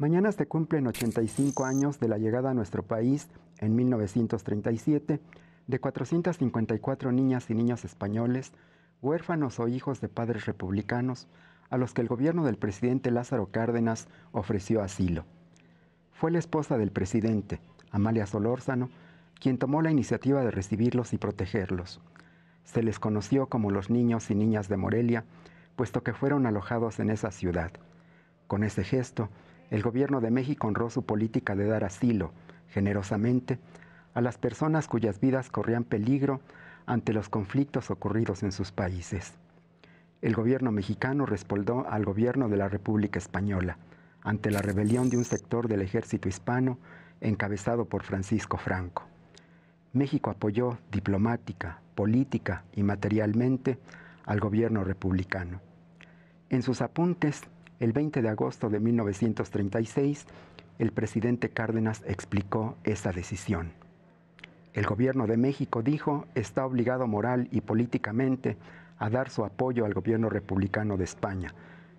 Mañana se cumplen 85 años de la llegada a nuestro país en 1937 de 454 niñas y niños españoles, huérfanos o hijos de padres republicanos, a los que el gobierno del presidente Lázaro Cárdenas ofreció asilo. Fue la esposa del presidente, Amalia Solórzano, quien tomó la iniciativa de recibirlos y protegerlos. Se les conoció como los niños y niñas de Morelia, puesto que fueron alojados en esa ciudad. Con ese gesto, el gobierno de México honró su política de dar asilo, generosamente, a las personas cuyas vidas corrían peligro ante los conflictos ocurridos en sus países. El gobierno mexicano respaldó al gobierno de la República Española ante la rebelión de un sector del ejército hispano encabezado por Francisco Franco. México apoyó diplomática, política y materialmente al gobierno republicano. En sus apuntes, el 20 de agosto de 1936, el presidente Cárdenas explicó esta decisión. El gobierno de México dijo está obligado moral y políticamente a dar su apoyo al gobierno republicano de España,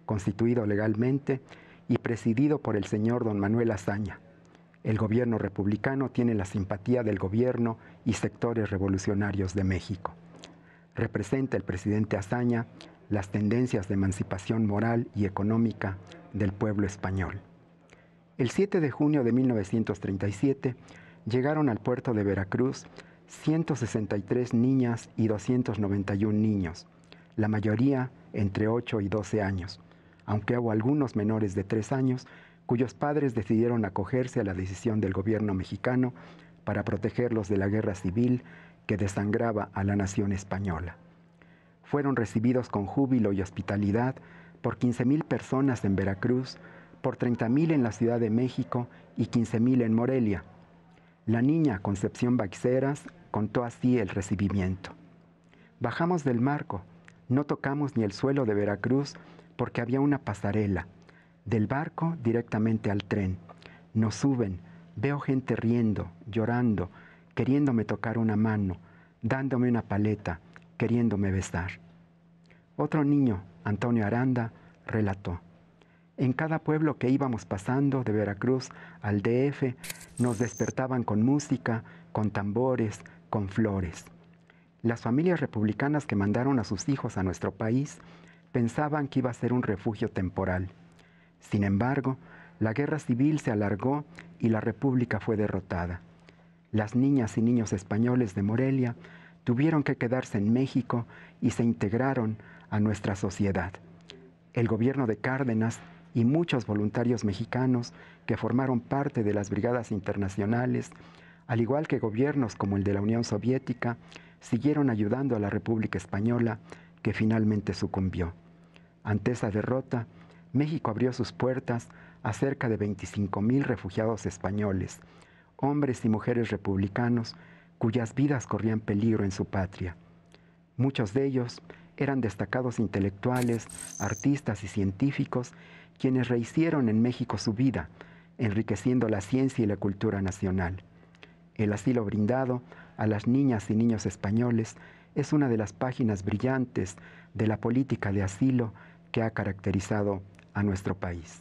constituido legalmente y presidido por el señor don Manuel Azaña. El gobierno republicano tiene la simpatía del gobierno y sectores revolucionarios de México. Representa el presidente Azaña las tendencias de emancipación moral y económica del pueblo español. El 7 de junio de 1937 llegaron al puerto de Veracruz 163 niñas y 291 niños, la mayoría entre 8 y 12 años, aunque hubo algunos menores de 3 años cuyos padres decidieron acogerse a la decisión del gobierno mexicano para protegerlos de la guerra civil que desangraba a la nación española fueron recibidos con júbilo y hospitalidad por 15.000 personas en Veracruz, por 30.000 en la Ciudad de México y 15.000 en Morelia. La niña Concepción Baxeras, contó así el recibimiento. Bajamos del marco, no tocamos ni el suelo de Veracruz porque había una pasarela, del barco directamente al tren. Nos suben, veo gente riendo, llorando, queriéndome tocar una mano, dándome una paleta queriéndome besar. Otro niño, Antonio Aranda, relató. En cada pueblo que íbamos pasando de Veracruz al DF nos despertaban con música, con tambores, con flores. Las familias republicanas que mandaron a sus hijos a nuestro país pensaban que iba a ser un refugio temporal. Sin embargo, la guerra civil se alargó y la república fue derrotada. Las niñas y niños españoles de Morelia tuvieron que quedarse en México y se integraron a nuestra sociedad. El gobierno de Cárdenas y muchos voluntarios mexicanos que formaron parte de las brigadas internacionales, al igual que gobiernos como el de la Unión Soviética, siguieron ayudando a la República Española, que finalmente sucumbió. Ante esa derrota, México abrió sus puertas a cerca de 25.000 refugiados españoles, hombres y mujeres republicanos cuyas vidas corrían peligro en su patria. Muchos de ellos eran destacados intelectuales, artistas y científicos quienes rehicieron en México su vida, enriqueciendo la ciencia y la cultura nacional. El asilo brindado a las niñas y niños españoles es una de las páginas brillantes de la política de asilo que ha caracterizado a nuestro país.